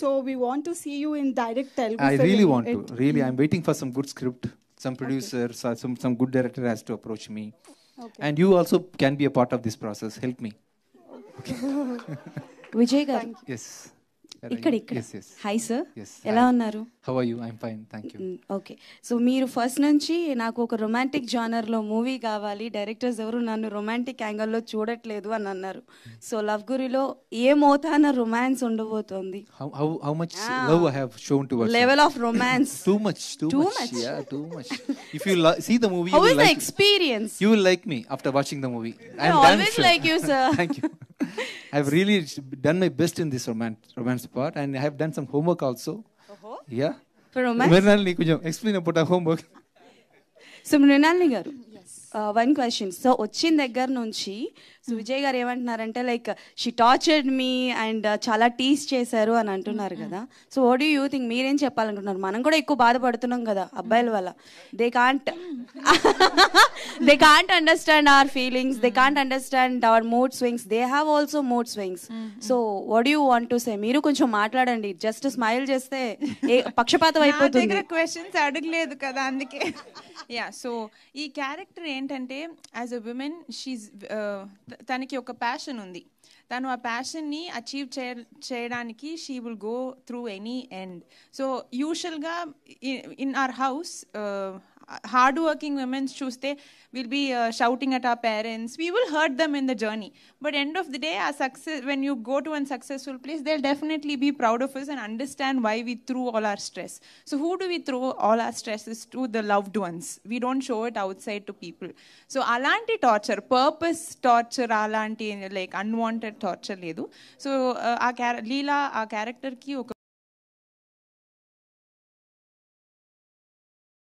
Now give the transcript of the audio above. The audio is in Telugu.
So we want to see you in direct Telugu. I really want it. to. Really, mm. I'm waiting for some good script, some producer, okay. some some good director has to approach me. Okay. And you also can be a part of this process. Help me. Okay. Vijay Yes. ఇక్కడ ఇక్కడ హాయ్ సార్ ఎలా ఉన్నారు how are you I am fine thank you okay so మీరు ఫస్ట్ నుంచి నాకు ఒక రొమాంటిక్ జానర్ లో మూవీ కావాలి డైరెక్టర్స్ ఎవరు నన్ను రొమాంటిక్ యాంగిల్ లో చూడట్లేదు అని అన్నారు సో లవ్ గురిలో ఏ మోతాన రొమాన్స్ ఉండబోతోంది how how much love I have shown towards level of romance too much too much yeah too much if you see the movie you will like experience you will like me after watching the movie I am always like you sir thank you I've really done my best in this romance, romance part, and I have done some homework also. Oh. Yeah. For romance? Mrinalini, could explain about our homework? So Mrinalini గారు వన్ క్వశ్చన్ సో వచ్చిన దగ్గర నుంచి విజయ్ గారు ఏమంటున్నారంటే like she tortured me and చాలా టీస్ చేశారు అని అంటున్నారు కదా సో వాట్ యూ థింక్ మీరేం చెప్పాలనుకుంటున్నారు మనం కూడా ఎక్కువ బాధపడుతున్నాం కదా అబ్బాయిల వల్ల they can't they can't understand our feelings they can't understand our mood swings they have also mood swings so what you want to say మీరు కొంచెం మాట్లాడండి జస్ట్ స్మైల్ చేస్తే పక్షపాతం అయిపోతుంది క్వశ్చన్స్ అడగలేదు కదా అందుకే యా సో ఈ క్యారెక్టర్ ఏంటంటే యాజ్ అ విమెన్ షీజ్ తనకి ఒక ప్యాషన్ ఉంది తను ఆ ప్యాషన్ని అచీవ్ చేయ చేయడానికి she will go through any end so యూజువల్గా in our house hardworking women choose we we'll be uh, shouting at our parents we will hurt them in the journey but end of the day our success when you go to a successful place they'll definitely be proud of us and understand why we threw all our stress so who do we throw all our stresses to the loved ones we don't show it outside to people so అలంట torture, purpose torture, torture like unwanted torture. Unwanted uh, our లేదు సో ఆ character.